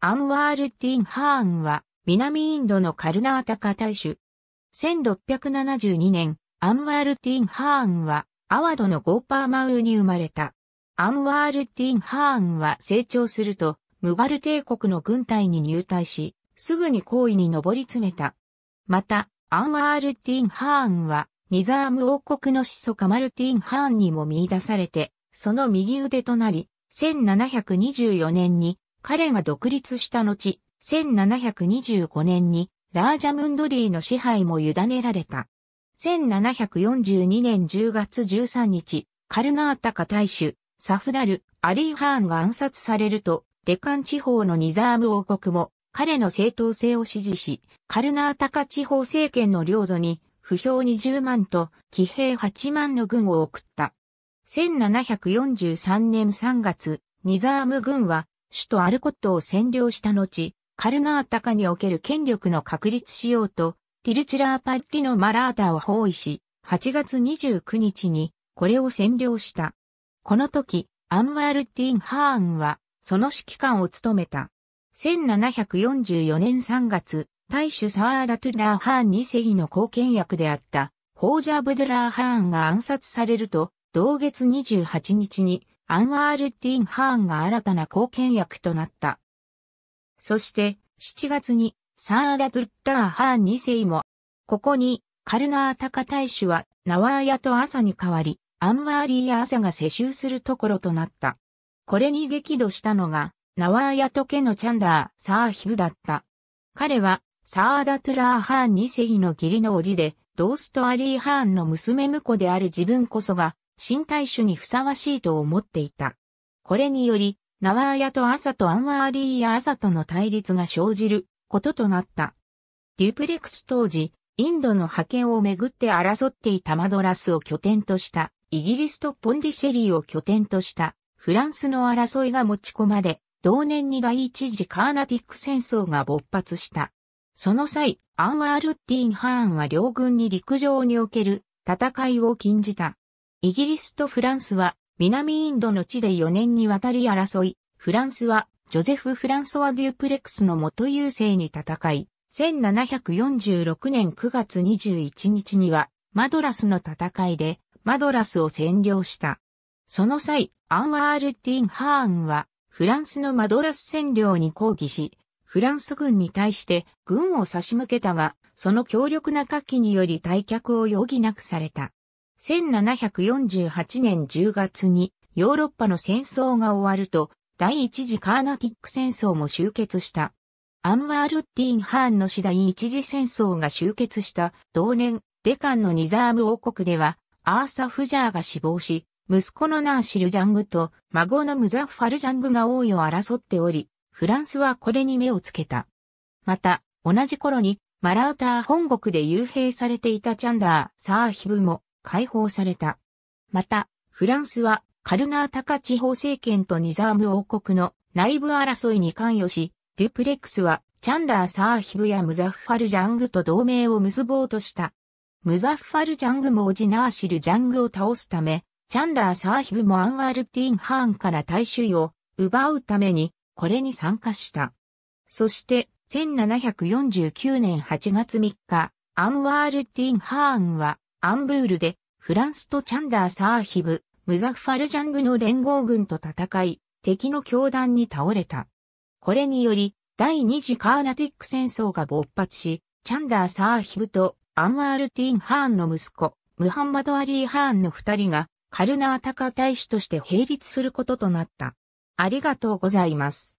アンワール・ティン・ハーンは、南インドのカルナータカ大主。1672年、アンワール・ティン・ハーンは、アワドのゴーパーマウルに生まれた。アンワール・ティン・ハーンは成長すると、ムガル帝国の軍隊に入隊し、すぐに皇位に上り詰めた。また、アンワール・ティン・ハーンは、ニザーム王国の始祖カマルティン・ハーンにも見出されて、その右腕となり、1724年に彼が独立した後、1725年にラージャムンドリーの支配も委ねられた。1742年10月13日、カルナータカ大主、サフダル、アリー・ハーンが暗殺されると、デカン地方のニザーム王国も彼の正当性を支持し、カルナータカ地方政権の領土に不評20万と騎兵8万の軍を送った。1743年3月、ニザーム軍は首都アルコットを占領した後、カルナータカにおける権力の確立しようと、ティルチラーパッリのマラータを包囲し、8月29日にこれを占領した。この時、アンワール・ティン・ハーンは、その指揮官を務めた。1744年3月、大主サワーダ・トゥラー・ハーン2世の貢献役であった、ホージャ・ブドゥラー・ハーンが暗殺されると、同月28日に、アンワール・ティン・ハーンが新たな貢献役となった。そして、7月に、サーダ・トゥッラー・ハーン2世も、ここに、カルナータカ大使は、ナワーヤと朝に代わり、アンワーリーや朝が世襲するところとなった。これに激怒したのが、ナワーヤとケのチャンダー・サーヒブだった。彼は、サーダ・トゥラー・ハーン2世の義理の叔父で、ドースト・アリー・ハーンの娘婿である自分こそが、新大種にふさわしいと思っていた。これにより、ナワーヤとアサとアンワーリーやアサとの対立が生じることとなった。デュプレクス当時、インドの覇権をめぐって争っていたマドラスを拠点とした、イギリスとポンディシェリーを拠点とした、フランスの争いが持ち込まれ、同年に第一次カーナティック戦争が勃発した。その際、アンワールッティン・ハーンは両軍に陸上における戦いを禁じた。イギリスとフランスは南インドの地で4年にわたり争い、フランスはジョゼフ・フランソワ・デュプレクスの元優勢に戦い、1746年9月21日にはマドラスの戦いでマドラスを占領した。その際、アンワール・ディン・ハーンはフランスのマドラス占領に抗議し、フランス軍に対して軍を差し向けたが、その強力な火器により退却を余儀なくされた。1748年10月にヨーロッパの戦争が終わると、第一次カーナティック戦争も終結した。アンワールッティン・ハーンの次第一次戦争が終結した同年、デカンのニザーム王国では、アーサ・フジャーが死亡し、息子のナーシル・ジャングと孫のムザファル・ジャングが王位を争っており、フランスはこれに目をつけた。また、同じ頃に、マラウター本国で幽閉されていたチャンダー・サーヒブも、解放された。また、フランスはカルナータカ地方政権とニザーム王国の内部争いに関与し、デュプレックスはチャンダーサーヒブやムザフファルジャングと同盟を結ぼうとした。ムザフファルジャングもオジナーシルジャングを倒すため、チャンダーサーヒブもアンワールティン・ハーンから大衆を奪うために、これに参加した。そして、1749年8月3日、アンワールティン・ハーンは、アンブールで、フランスとチャンダーサーヒブ、ムザファルジャングの連合軍と戦い、敵の教団に倒れた。これにより、第二次カーナティック戦争が勃発し、チャンダーサーヒブとアンワール・ティン・ハーンの息子、ムハンマド・アリー・ハーンの二人が、カルナータカ大使として並立することとなった。ありがとうございます。